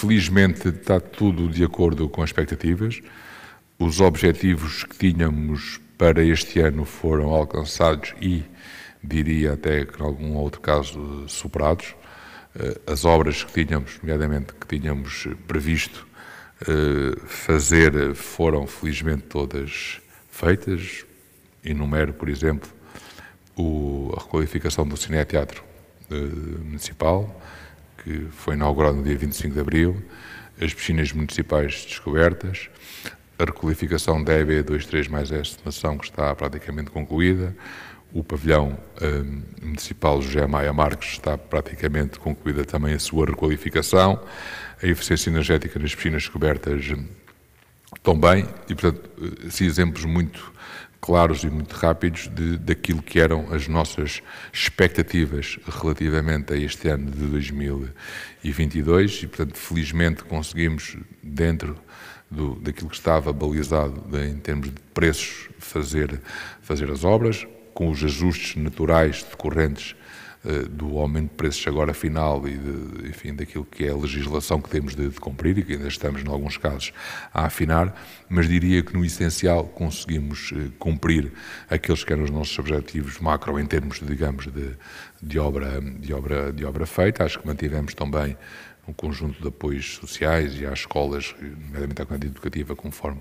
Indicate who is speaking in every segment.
Speaker 1: Felizmente está tudo de acordo com as expectativas. Os objetivos que tínhamos para este ano foram alcançados e, diria até que em algum outro caso, superados. Eh, as obras que tínhamos, nomeadamente que tínhamos previsto eh, fazer, foram felizmente todas feitas. Enumero, por exemplo, a requalificação do Cineteatro eh, Municipal, que foi inaugurado no dia 25 de abril, as piscinas municipais descobertas, a requalificação da EB 23 mais S de Nação, que está praticamente concluída, o pavilhão um, municipal José Maia Marques está praticamente concluída também a sua requalificação, a eficiência energética nas piscinas descobertas hum, bem e portanto, assim, exemplos muito claros e muito rápidos de, daquilo que eram as nossas expectativas relativamente a este ano de 2022 e, portanto, felizmente conseguimos, dentro do, daquilo que estava balizado de, em termos de preços, fazer, fazer as obras, com os ajustes naturais decorrentes eh, do aumento de preços agora final e, de, enfim, daquilo que é a legislação que temos de, de cumprir e que ainda estamos, em alguns casos, a afinar, mas diria que, no essencial, conseguimos eh, cumprir aqueles que eram os nossos objetivos macro em termos, digamos, de, de, obra, de, obra, de obra feita. Acho que mantivemos também um conjunto de apoios sociais e às escolas, nomeadamente à comunidade educativa, conforme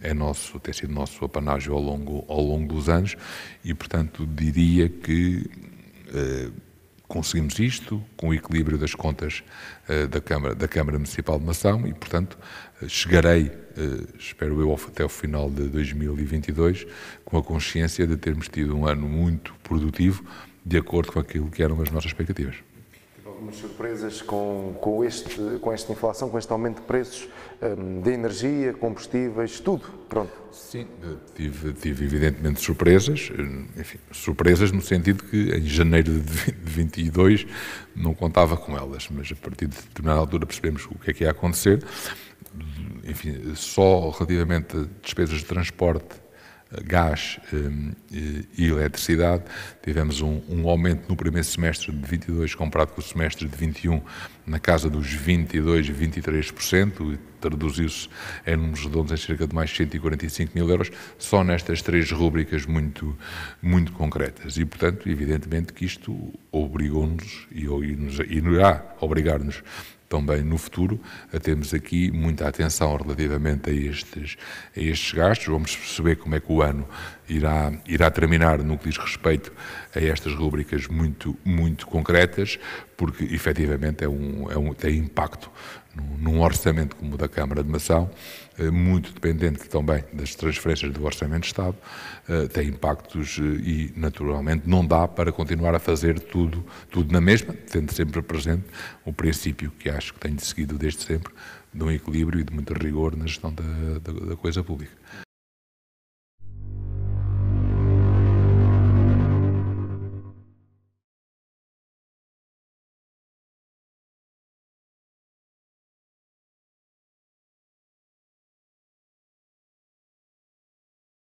Speaker 1: é nosso, tem sido nosso apanágio ao longo, ao longo dos anos, e, portanto, diria que eh, conseguimos isto com o equilíbrio das contas eh, da, Câmara, da Câmara Municipal de Mação e, portanto, eh, chegarei, espero eu, até o final de 2022, com a consciência de termos tido um ano muito produtivo, de acordo com aquilo que eram as nossas expectativas algumas surpresas com, com, este, com esta inflação, com este aumento de preços um, de energia, combustíveis, tudo, pronto. Sim, tive, tive evidentemente surpresas, hum, enfim, surpresas no sentido que em janeiro de 22 não contava com elas, mas a partir de determinada altura percebemos o que é que ia acontecer. Enfim, só relativamente a despesas de transporte gás hum, e eletricidade. Tivemos um, um, aumento no primeiro semestre de 22 comparado com o semestre de 21 na casa dos 22, 23% e traduziu-se em números redondos em cerca de mais 145 mil euros só nestas três rubricas muito, muito concretas. E, portanto, evidentemente que isto obrigou-nos e, e, nos, e irá obrigar-nos também no futuro a termos aqui muita atenção relativamente a estes, a estes gastos. Vamos perceber como é que o ano irá, irá terminar no que diz respeito a estas rubricas muito, muito concretas, porque efetivamente é um, é um, tem impacto num orçamento como o da Câmara de Mação, eh, muito dependente também das transferências do Orçamento de Estado, eh, tem impactos eh, e, naturalmente, não dá para continuar a fazer tudo, tudo na mesma, tendo sempre presente o princípio que acho que tenho seguido desde sempre de um equilíbrio e de muito rigor na gestão da, da, da coisa pública.